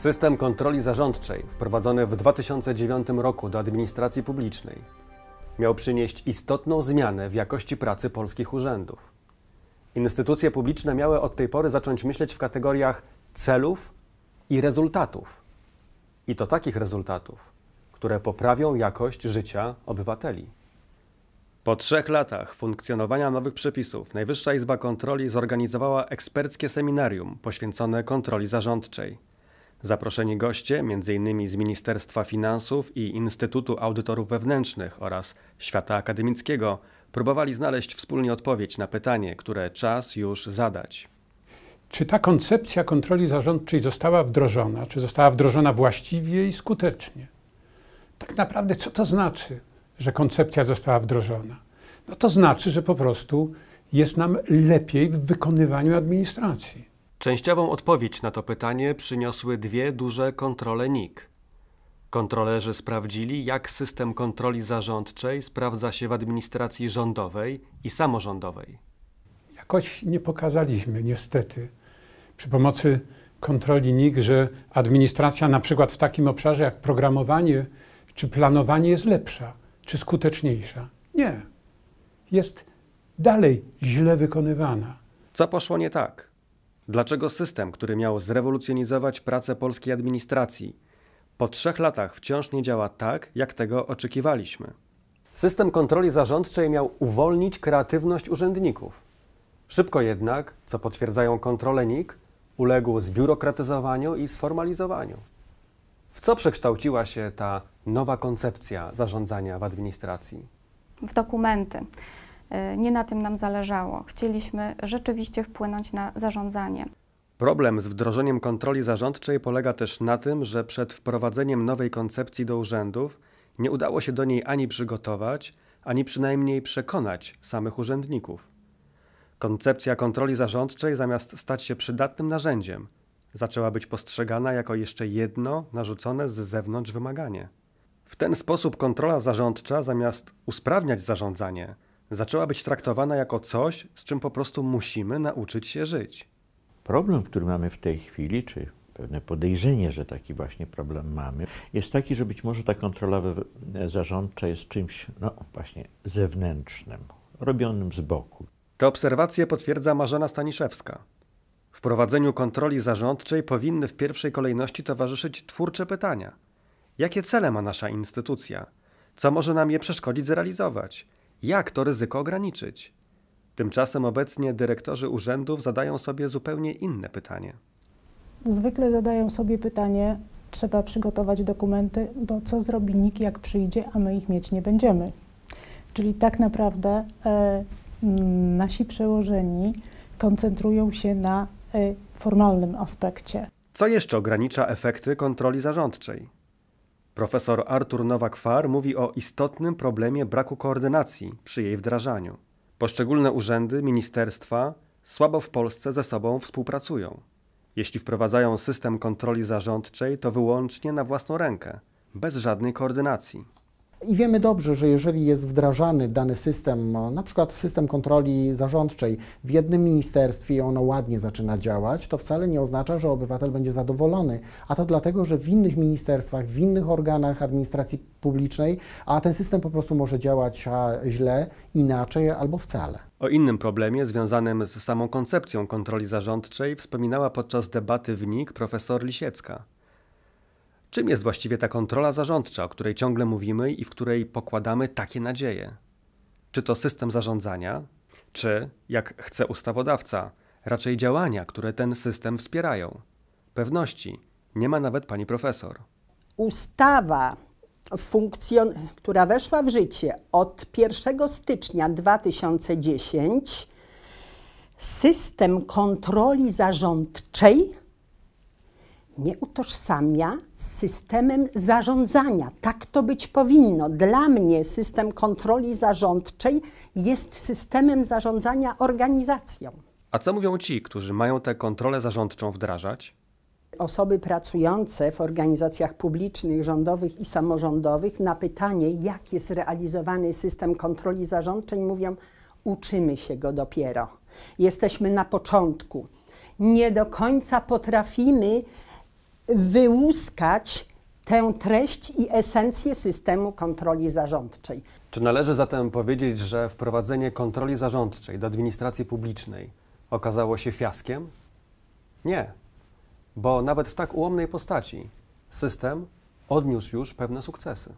System kontroli zarządczej wprowadzony w 2009 roku do administracji publicznej miał przynieść istotną zmianę w jakości pracy polskich urzędów. Instytucje publiczne miały od tej pory zacząć myśleć w kategoriach celów i rezultatów. I to takich rezultatów, które poprawią jakość życia obywateli. Po trzech latach funkcjonowania nowych przepisów Najwyższa Izba Kontroli zorganizowała eksperckie seminarium poświęcone kontroli zarządczej. Zaproszeni goście, m.in. z Ministerstwa Finansów i Instytutu Audytorów Wewnętrznych oraz świata akademickiego, próbowali znaleźć wspólnie odpowiedź na pytanie, które czas już zadać. Czy ta koncepcja kontroli zarządczej została wdrożona? Czy została wdrożona właściwie i skutecznie? Tak naprawdę, co to znaczy, że koncepcja została wdrożona? No to znaczy, że po prostu jest nam lepiej w wykonywaniu administracji. Częściową odpowiedź na to pytanie przyniosły dwie duże kontrole NIK. Kontrolerzy sprawdzili, jak system kontroli zarządczej sprawdza się w administracji rządowej i samorządowej. Jakoś nie pokazaliśmy, niestety, przy pomocy kontroli NIK, że administracja na przykład w takim obszarze jak programowanie czy planowanie jest lepsza, czy skuteczniejsza. Nie. Jest dalej źle wykonywana. Co poszło nie tak? Dlaczego system, który miał zrewolucjonizować pracę polskiej administracji, po trzech latach wciąż nie działa tak, jak tego oczekiwaliśmy? System kontroli zarządczej miał uwolnić kreatywność urzędników. Szybko jednak, co potwierdzają kontrole NIK, uległ zbiurokratyzowaniu i sformalizowaniu. W co przekształciła się ta nowa koncepcja zarządzania w administracji? W dokumenty. E, nie na tym nam zależało. Chcieliśmy rzeczywiście wpłynąć na zarządzanie. Problem z wdrożeniem kontroli zarządczej polega też na tym, że przed wprowadzeniem nowej koncepcji do urzędów nie udało się do niej ani przygotować, ani przynajmniej przekonać samych urzędników. Koncepcja kontroli zarządczej, zamiast stać się przydatnym narzędziem, zaczęła być postrzegana jako jeszcze jedno narzucone z zewnątrz wymaganie. W ten sposób kontrola zarządcza, zamiast usprawniać zarządzanie, zaczęła być traktowana jako coś, z czym po prostu musimy nauczyć się żyć. Problem, który mamy w tej chwili, czy pewne podejrzenie, że taki właśnie problem mamy, jest taki, że być może ta kontrola zarządcza jest czymś, no właśnie, zewnętrznym, robionym z boku. Te obserwacje potwierdza Marzena Staniszewska. prowadzeniu kontroli zarządczej powinny w pierwszej kolejności towarzyszyć twórcze pytania. Jakie cele ma nasza instytucja? Co może nam je przeszkodzić zrealizować? Jak to ryzyko ograniczyć? Tymczasem obecnie dyrektorzy urzędów zadają sobie zupełnie inne pytanie. Zwykle zadają sobie pytanie, trzeba przygotować dokumenty, bo co zrobi NIK, jak przyjdzie, a my ich mieć nie będziemy. Czyli tak naprawdę e, mm, nasi przełożeni koncentrują się na e, formalnym aspekcie. Co jeszcze ogranicza efekty kontroli zarządczej? Profesor Artur Nowak-Far mówi o istotnym problemie braku koordynacji przy jej wdrażaniu. Poszczególne urzędy, ministerstwa słabo w Polsce ze sobą współpracują. Jeśli wprowadzają system kontroli zarządczej, to wyłącznie na własną rękę, bez żadnej koordynacji. I wiemy dobrze, że jeżeli jest wdrażany dany system, no, na przykład system kontroli zarządczej w jednym ministerstwie i ono ładnie zaczyna działać, to wcale nie oznacza, że obywatel będzie zadowolony, a to dlatego, że w innych ministerstwach, w innych organach administracji publicznej, a ten system po prostu może działać źle, inaczej albo wcale. O innym problemie związanym z samą koncepcją kontroli zarządczej wspominała podczas debaty w NIK profesor Lisiecka. Czym jest właściwie ta kontrola zarządcza, o której ciągle mówimy i w której pokładamy takie nadzieje? Czy to system zarządzania, czy, jak chce ustawodawca, raczej działania, które ten system wspierają? Pewności nie ma nawet pani profesor. Ustawa, funkcjon- która weszła w życie od 1 stycznia 2010, system kontroli zarządczej nie utożsamia z systemem zarządzania. Tak to być powinno. Dla mnie system kontroli zarządczej jest systemem zarządzania organizacją. A co mówią ci, którzy mają tę kontrolę zarządczą wdrażać? Osoby pracujące w organizacjach publicznych, rządowych i samorządowych na pytanie, jak jest realizowany system kontroli zarządczej, mówią: Uczymy się go dopiero. Jesteśmy na początku. Nie do końca potrafimy wyłuskać tę treść i esencję systemu kontroli zarządczej. Czy należy zatem powiedzieć, że wprowadzenie kontroli zarządczej do administracji publicznej okazało się fiaskiem? Nie, bo nawet w tak ułomnej postaci system odniósł już pewne sukcesy.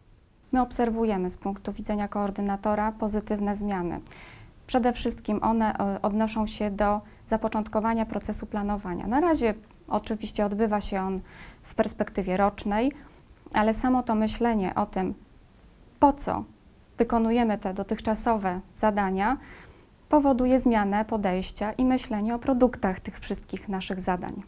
My obserwujemy z punktu widzenia koordynatora pozytywne zmiany. Przede wszystkim one e, odnoszą się do zapoczątkowania procesu planowania. Na razie Oczywiście odbywa się on w perspektywie rocznej, ale samo to myślenie o tym, po co wykonujemy te dotychczasowe zadania, powoduje zmianę podejścia i myślenie o produktach tych wszystkich naszych zadań.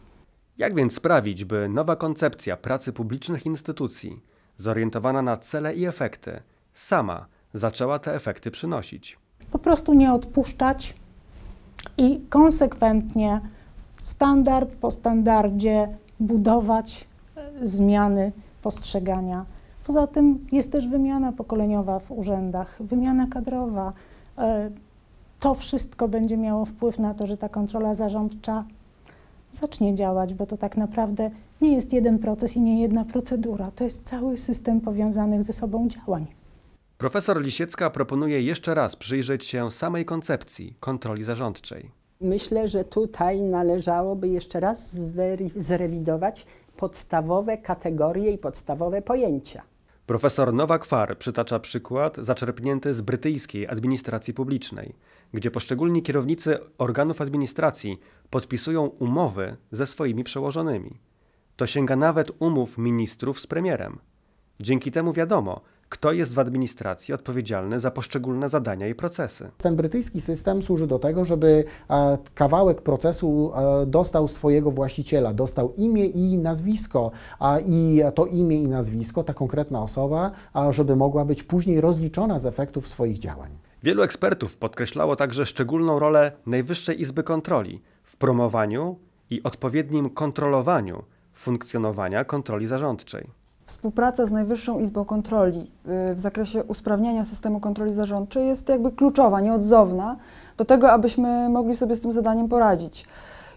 Jak więc sprawić, by nowa koncepcja pracy publicznych instytucji, zorientowana na cele i efekty, sama zaczęła te efekty przynosić? Po prostu nie odpuszczać i konsekwentnie standard po standardzie budować e, zmiany postrzegania. Poza tym jest też wymiana pokoleniowa w urzędach, wymiana kadrowa. E, to wszystko będzie miało wpływ na to, że ta kontrola zarządcza zacznie działać, bo to tak naprawdę nie jest jeden proces i nie jedna procedura. To jest cały system powiązanych ze sobą działań. Profesor Lisiecka proponuje jeszcze raz przyjrzeć się samej koncepcji kontroli zarządczej. Myślę, że tutaj należałoby jeszcze raz zrewidować podstawowe kategorie i podstawowe pojęcia. Profesor Nowak Farr przytacza przykład zaczerpnięty z brytyjskiej administracji publicznej, gdzie poszczególni kierownicy organów administracji podpisują umowy ze swoimi przełożonymi. To sięga nawet umów ministrów z premierem. Dzięki temu wiadomo, kto jest w administracji odpowiedzialny za poszczególne zadania i procesy. Ten brytyjski system służy do tego, żeby kawałek procesu dostał swojego właściciela, dostał imię i nazwisko, a i to imię i nazwisko, ta konkretna osoba, żeby mogła być później rozliczona z efektów swoich działań. Wielu ekspertów podkreślało także szczególną rolę Najwyższej Izby Kontroli w promowaniu i odpowiednim kontrolowaniu funkcjonowania kontroli zarządczej współpraca z Najwyższą Izbą Kontroli y, w zakresie usprawniania systemu kontroli zarządczej jest jakby kluczowa, nieodzowna do tego, abyśmy mogli sobie z tym zadaniem poradzić.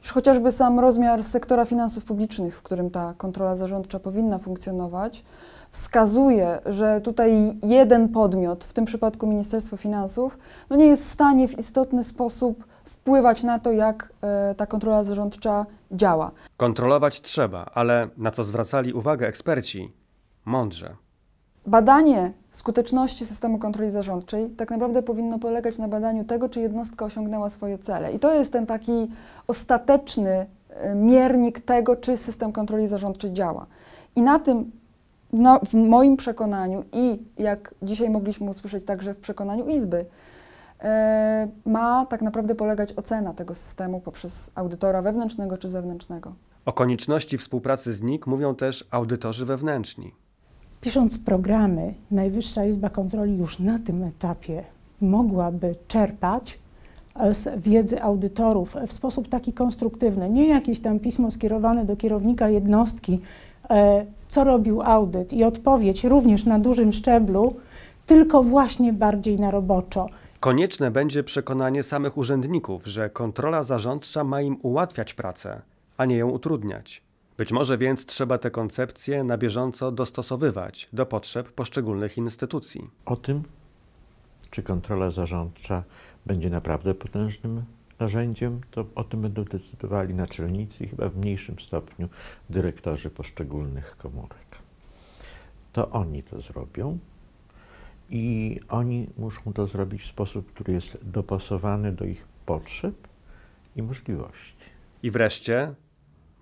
Już chociażby sam rozmiar sektora finansów publicznych, w którym ta kontrola zarządcza powinna funkcjonować, wskazuje, że tutaj jeden podmiot, w tym przypadku Ministerstwo Finansów, no nie jest w stanie w istotny sposób wpływać na to, jak y, ta kontrola zarządcza działa. Kontrolować trzeba, ale na co zwracali uwagę eksperci, mądrze. Badanie skuteczności systemu kontroli zarządczej tak naprawdę powinno polegać na badaniu tego, czy jednostka osiągnęła swoje cele. I to jest ten taki ostateczny e, miernik tego, czy system kontroli zarządczej działa. I na tym, no, w moim przekonaniu i jak dzisiaj mogliśmy usłyszeć także w przekonaniu Izby, e, ma tak naprawdę polegać ocena tego systemu poprzez audytora wewnętrznego czy zewnętrznego. O konieczności współpracy z NIK mówią też audytorzy wewnętrzni. Pisząc programy, Najwyższa Izba Kontroli już na tym etapie mogłaby czerpać e, z wiedzy audytorów w sposób taki konstruktywny, nie jakieś tam pismo skierowane do kierownika jednostki, e, co robił audyt i odpowiedź również na dużym szczeblu, tylko właśnie bardziej na roboczo. Konieczne będzie przekonanie samych urzędników, że kontrola zarządcza ma im ułatwiać pracę, a nie ją utrudniać. Być może więc trzeba te koncepcje na bieżąco dostosowywać do potrzeb poszczególnych instytucji. O tym, czy kontrola zarządcza będzie naprawdę potężnym narzędziem, to o tym będą decydowali naczelnicy i chyba w mniejszym stopniu dyrektorzy poszczególnych komórek. To oni to zrobią i oni muszą to zrobić w sposób, który jest dopasowany do ich potrzeb i możliwości. I wreszcie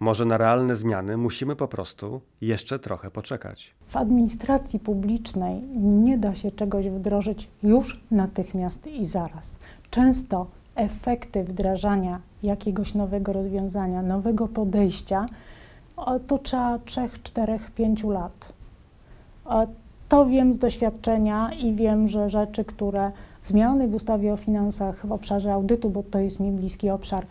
może na realne zmiany musimy po prostu jeszcze trochę poczekać. W administracji publicznej nie da się czegoś wdrożyć już natychmiast i zaraz. Często efekty wdrażania jakiegoś nowego rozwiązania, nowego podejścia to trzeba 3, 4, 5 lat. To wiem z doświadczenia i wiem, że rzeczy, które zmiany w ustawie o finansach w obszarze audytu, bo to jest mi bliski obszar,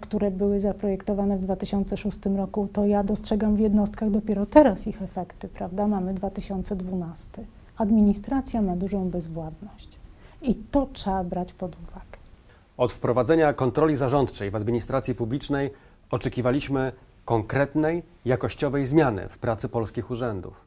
które były zaprojektowane w 2006 roku, to ja dostrzegam w jednostkach dopiero teraz ich efekty, prawda? Mamy 2012. Administracja ma dużą bezwładność i to trzeba brać pod uwagę. Od wprowadzenia kontroli zarządczej w administracji publicznej oczekiwaliśmy konkretnej, jakościowej zmiany w pracy polskich urzędów.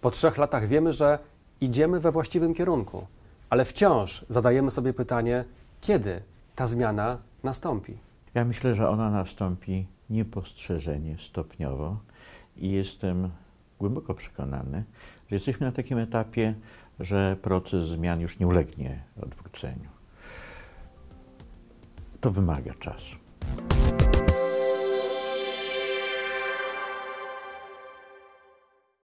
Po trzech latach wiemy, że idziemy we właściwym kierunku, ale wciąż zadajemy sobie pytanie, kiedy ta zmiana nastąpi. Ja myślę, że ona nastąpi niepostrzeżenie, stopniowo i jestem głęboko przekonany, że jesteśmy na takim etapie, że proces zmian już nie ulegnie odwróceniu. To wymaga czasu.